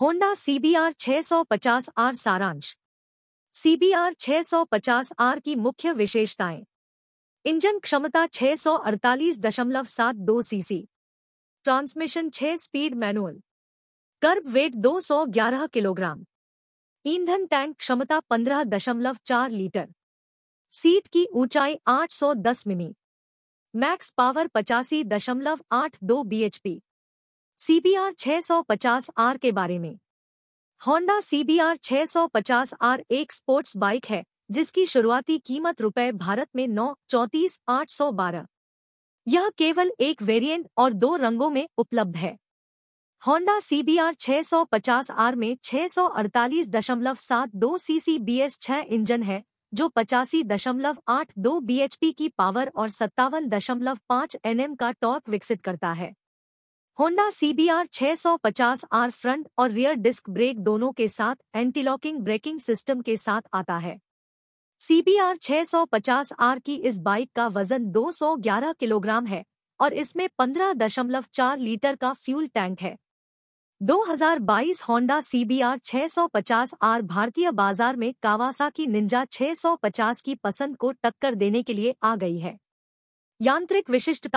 Honda CBR 650 R सारांश CBR 650 R की मुख्य विशेषताएं इंजन क्षमता 648.72 CC transmission 6 speed manual kerb weight 211 kilogram ईंधन टैंक क्षमता 15.4 लीटर सीट की ऊंचाई 810 मिमी मैक्स पावर पचासी दशमलव आठ दो B H P CBR B R के बारे में होंडा सीबीआर बी आर एक स्पोर्ट्स बाइक है जिसकी शुरुआती कीमत रुपए भारत में नौ चौंतीस आठ सौ बारह यह केवल एक वेरिएंट और दो रंगों में उपलब्ध है होंडा सीबीआर बी आर में छह सौ अड़तालीस दशमलव सात दो सी सी बी एस छह इंजन है जो पचासी दशमलव आठ दो बीएचपी की पावर और सत्तावन दशमलव पाँच एनएम का टॉर्क विकसित करता है Honda CBR B R front और रियर डिस्क ब्रेक दोनों के साथ एंटीलॉकिंग ब्रेकिंग सिस्टम के साथ आता है सीबीआर बी आर की इस बाइक का वजन 211 किलोग्राम है और इसमें 15.4 लीटर का फ्यूल टैंक है 2022 होंडा सीबीआर बी आर भारतीय बाजार में कावासा की निंजा 650 की पसंद को टक्कर देने के लिए आ गई है यांत्रिक विशिष्टता